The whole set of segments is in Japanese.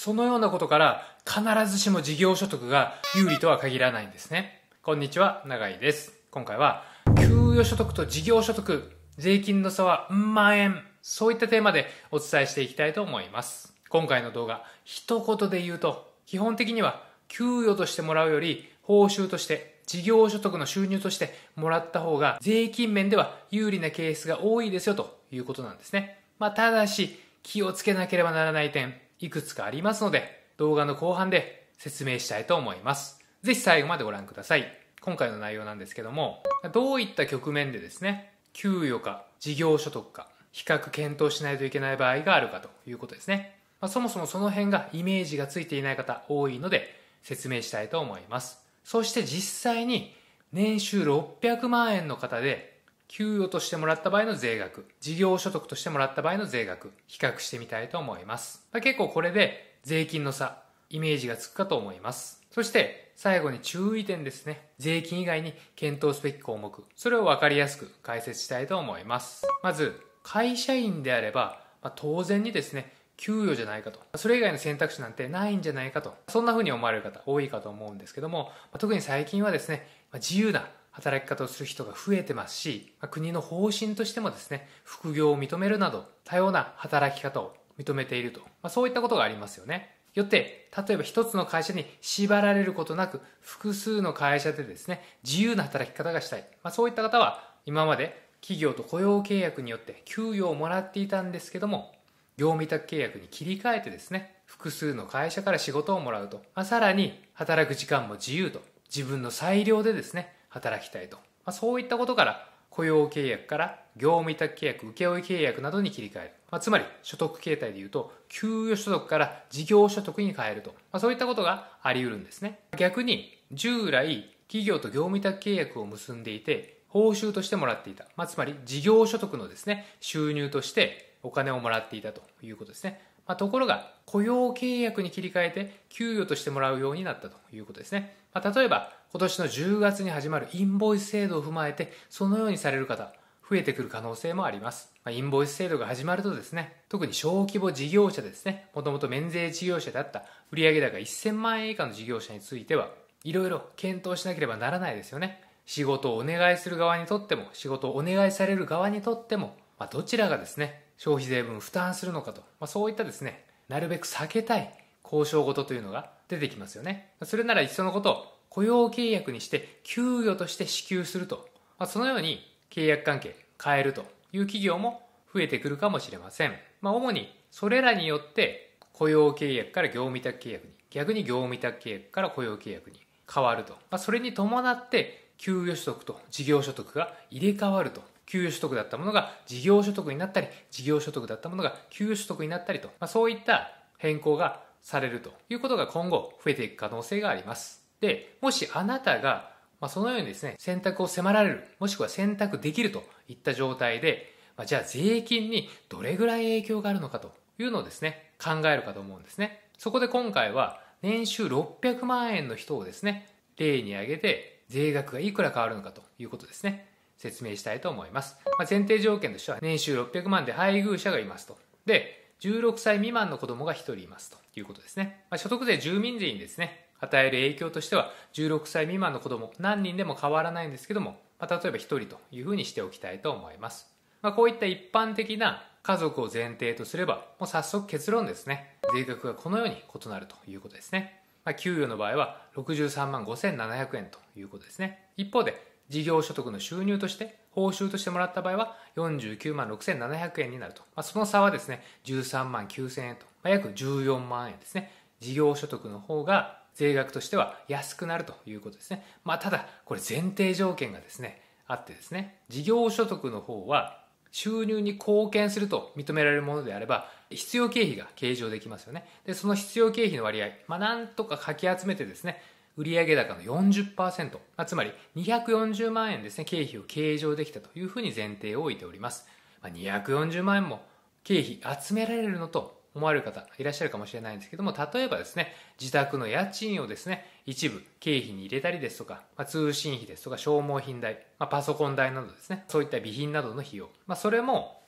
そのようなことから必ずしも事業所得が有利とは限らないんですね。こんにちは、永井です。今回は、給与所得と事業所得、税金の差は万円、そういったテーマでお伝えしていきたいと思います。今回の動画、一言で言うと、基本的には給与としてもらうより、報酬として事業所得の収入としてもらった方が税金面では有利なケースが多いですよということなんですね。まあ、ただし気をつけなければならない点、いくつかありますので、動画の後半で説明したいと思います。ぜひ最後までご覧ください。今回の内容なんですけども、どういった局面でですね、給与か事業所得か、比較検討しないといけない場合があるかということですね。まあ、そもそもその辺がイメージがついていない方多いので説明したいと思います。そして実際に年収600万円の方で給与としてもらった場合の税額、事業所得としてもらった場合の税額、比較してみたいと思います。結構これで税金の差、イメージがつくかと思います。そして、最後に注意点ですね。税金以外に検討すべき項目、それを分かりやすく解説したいと思います。まず、会社員であれば、まあ、当然にですね、給与じゃないかと。それ以外の選択肢なんてないんじゃないかと。そんな風に思われる方多いかと思うんですけども、特に最近はですね、自由な働き方をする人が増えてますし、国の方針としてもですね、副業を認めるなど、多様な働き方を認めていると、まあ、そういったことがありますよね。よって、例えば一つの会社に縛られることなく、複数の会社でですね、自由な働き方がしたい。まあ、そういった方は、今まで企業と雇用契約によって給与をもらっていたんですけども、業務委託契約に切り替えてですね、複数の会社から仕事をもらうと。まあ、さらに、働く時間も自由と、自分の裁量でですね、働きたいと、まあ、そういったことから雇用契約から業務委託契約請負契約などに切り替える、まあ、つまり所得形態でいうと給与所得から事業所得に変えると、まあ、そういったことがあり得るんですね逆に従来企業と業務委託契約を結んでいて報酬としてもらっていた、まあ、つまり事業所得のですね収入としてお金をもらっていたということですねまあ、ところが、雇用契約に切り替えて給与としてもらうようになったということですね。まあ、例えば、今年の10月に始まるインボイス制度を踏まえて、そのようにされる方、増えてくる可能性もあります。まあ、インボイス制度が始まるとですね、特に小規模事業者ですね、もともと免税事業者であった売上高1000万円以下の事業者については、いろいろ検討しなければならないですよね。仕事をお願いする側にとっても、仕事をお願いされる側にとっても、まあ、どちらがですね、消費税分負担するのかと、まあ、そういったですね、なるべく避けたい交渉事というのが出てきますよね。それならいっそのこと雇用契約にして給与として支給すると、まあ、そのように契約関係変えるという企業も増えてくるかもしれません。まあ、主にそれらによって雇用契約から業務委託契約に、逆に業務委託契約から雇用契約に変わると。まあ、それに伴って給与所得と事業所得が入れ替わると給与所得だったものが事業所得になったり、事業所得だったものが給与所得になったりと、まあ、そういった変更がされるということが今後増えていく可能性があります。で、もしあなたが、まあ、そのようにですね、選択を迫られる、もしくは選択できるといった状態で、まあ、じゃあ税金にどれぐらい影響があるのかというのをですね、考えるかと思うんですね。そこで今回は、年収600万円の人をですね、例に挙げて、税額がいくら変わるのかということですね。説明したいと思います。まあ、前提条件としては、年収600万で配偶者がいますと。で、16歳未満の子供が1人いますということですね。まあ、所得税住民税にですね、与える影響としては、16歳未満の子供何人でも変わらないんですけども、まあ、例えば1人というふうにしておきたいと思います。まあ、こういった一般的な家族を前提とすれば、もう早速結論ですね。税額がこのように異なるということですね。まあ、給与の場合は63万5700円ということですね。一方で、事業所得の収入として、報酬としてもらった場合は、49万6700円になると。まあ、その差はですね、13万9000円と、まあ、約14万円ですね。事業所得の方が税額としては安くなるということですね。まあ、ただ、これ前提条件がですね、あってですね、事業所得の方は、収入に貢献すると認められるものであれば、必要経費が計上できますよね。で、その必要経費の割合、まあ、なんとかかき集めてですね、売上高の40%、まつまり240万円ですね、経費を計上できたというふうに前提を置いております。ま240万円も経費集められるのと思われる方いらっしゃるかもしれないんですけども、例えばですね、自宅の家賃をですね、一部経費に入れたりですとか、まあ、通信費ですとか消耗品代、まあ、パソコン代などですね、そういった備品などの費用、まあ、それも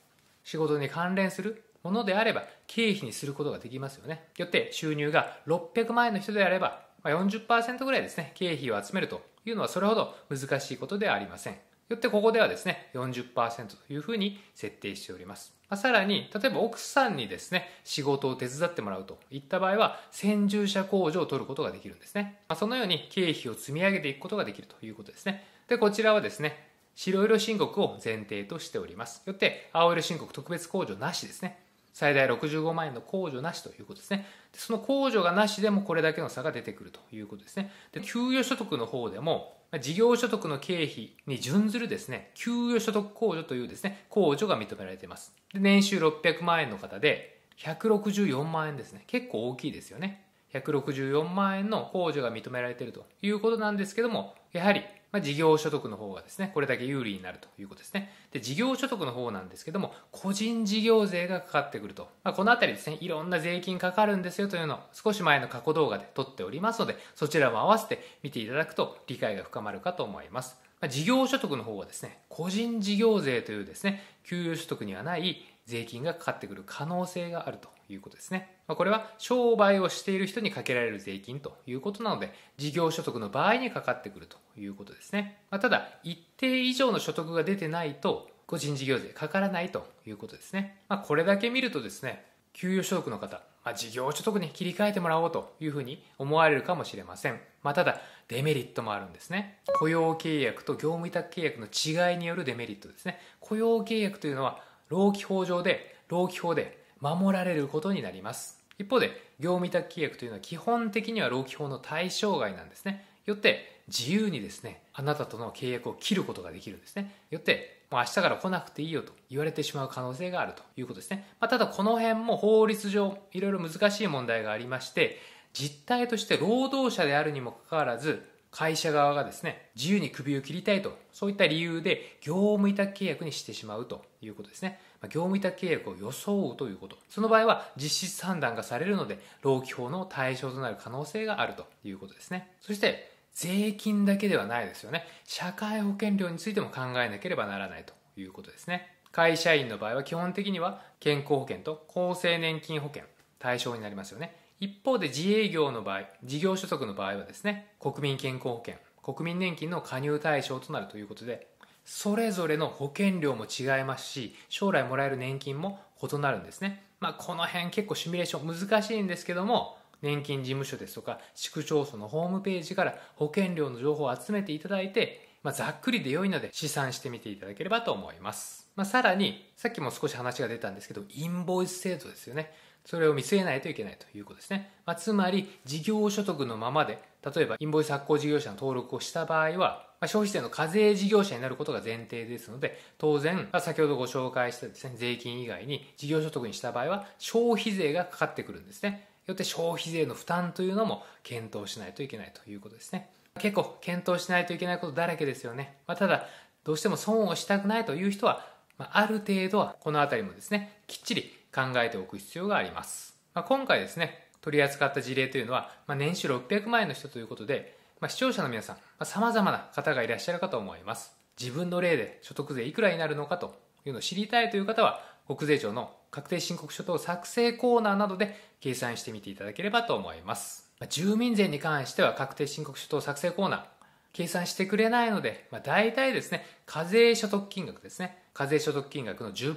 仕事に関連するものであれば経費にすることができますよね。よって収入が600万円の人であれば40%ぐらいですね、経費を集めるというのはそれほど難しいことではありません。よってここではですね、40%というふうに設定しております。まあ、さらに、例えば奥さんにですね、仕事を手伝ってもらうといった場合は、先住者控除を取ることができるんですね。まあ、そのように経費を積み上げていくことができるということですね。で、こちらはですね、白色申告を前提としております。よって、青色申告特別控除なしですね。最大65万円の控除なしということですね。その控除がなしでもこれだけの差が出てくるということですね。で給与所得の方でも、事業所得の経費に準ずるですね、給与所得控除というですね、控除が認められています。で年収600万円の方で、164万円ですね。結構大きいですよね。164万円の控除が認められているということなんですけども、やはりまあ、事業所得の方がですね、これだけ有利になるということですね。で、事業所得の方なんですけども、個人事業税がかかってくると。まあ、このあたりですね、いろんな税金かかるんですよというのを少し前の過去動画で撮っておりますので、そちらも合わせて見ていただくと理解が深まるかと思います。まあ、事業所得の方はですね、個人事業税というですね、給与所得にはない税金がかかってくる可能性があるということですね。これは商売をしている人にかけられる税金ということなので、事業所得の場合にかかってくるということですね。まただ、一定以上の所得が出てないと、個人事業税かからないということですね。まこれだけ見るとですね、給与所得の方、まあ、事業所得に切り替えてもらおうというふうに思われるかもしれません。まあ、ただ、デメリットもあるんですね。雇用契約と業務委託契約の違いによるデメリットですね。雇用契約というのは、労基法上で、労基法で守られることになります一方で業務委託契約というのは基本的には労基法の対象外なんですねよって自由にですねあなたとの契約を切ることができるんですねよってもう明日から来なくていいよと言われてしまう可能性があるということですね、まあ、ただこの辺も法律上いろいろ難しい問題がありまして実態として労働者であるにもかかわらず会社側がですね自由に首を切りたいとそういった理由で業務委託契約にしてしまうということですね業務委託契約を装うということ。その場合は実質判断がされるので、労基法の対象となる可能性があるということですね。そして、税金だけではないですよね。社会保険料についても考えなければならないということですね。会社員の場合は基本的には健康保険と厚生年金保険対象になりますよね。一方で自営業の場合、事業所得の場合はですね、国民健康保険、国民年金の加入対象となるということで、それぞれの保険料も違いますし将来もらえる年金も異なるんですね、まあ、この辺結構シミュレーション難しいんですけども年金事務所ですとか市区町村のホームページから保険料の情報を集めていただいて、まあ、ざっくりで良いので試算してみていただければと思います、まあ、さらにさっきも少し話が出たんですけどインボイス制度ですよねそれを見据えないといけないということですね。まあ、つまり、事業所得のままで、例えばインボイス発行事業者の登録をした場合は、まあ、消費税の課税事業者になることが前提ですので、当然、先ほどご紹介したですね、税金以外に事業所得にした場合は、消費税がかかってくるんですね。よって消費税の負担というのも検討しないといけないということですね。結構検討しないといけないことだらけですよね。まあ、ただ、どうしても損をしたくないという人は、まあ、ある程度はこのあたりもですね、きっちり考えておく必要があります。まあ、今回ですね、取り扱った事例というのは、まあ、年収600万円の人ということで、まあ、視聴者の皆さん、まあ、様々な方がいらっしゃるかと思います。自分の例で所得税いくらになるのかというのを知りたいという方は、国税庁の確定申告書等作成コーナーなどで計算してみていただければと思います。ま住民税に関しては確定申告書等作成コーナー、計算してくれないので、まあ、大体ですね、課税所得金額ですね。課税所得金額の10%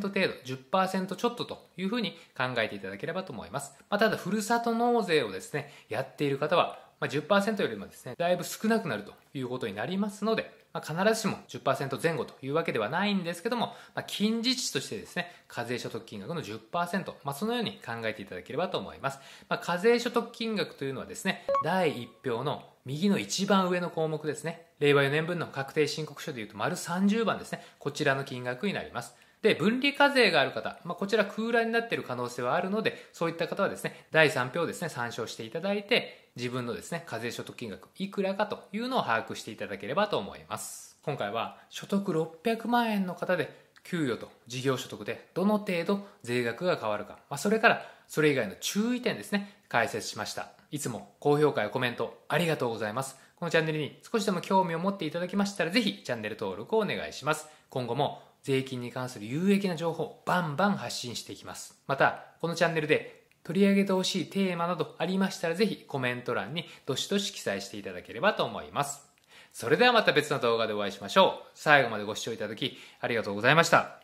程度、10%ちょっとというふうに考えていただければと思います。まあ、ただ、ふるさと納税をですね、やっている方は、まあ、10%よりもですね、だいぶ少なくなるということになりますので、まあ、必ずしも10%前後というわけではないんですけども、まあ、近似値としてですね、課税所得金額の10%、まあ、そのように考えていただければと思います。まあ、課税所得金額というのはですね、第1票の右の一番上の項目ですね、令和4年分の確定申告書でいうと丸30番ですね、こちらの金額になります。で、分離課税がある方、まあ、こちら空欄になっている可能性はあるので、そういった方はですね、第3票をですね、参照していただいて、自分のですね、課税所得金額いくらかというのを把握していただければと思います。今回は所得600万円の方で給与と事業所得でどの程度税額が変わるか、まあ、それからそれ以外の注意点ですね、解説しました。いつも高評価やコメントありがとうございます。このチャンネルに少しでも興味を持っていただきましたら、ぜひチャンネル登録をお願いします。今後も税金に関する有益な情報、バンバン発信していきます。また、このチャンネルで取り上げてほしいテーマなどありましたらぜひコメント欄にどしどし記載していただければと思います。それではまた別の動画でお会いしましょう。最後までご視聴いただきありがとうございました。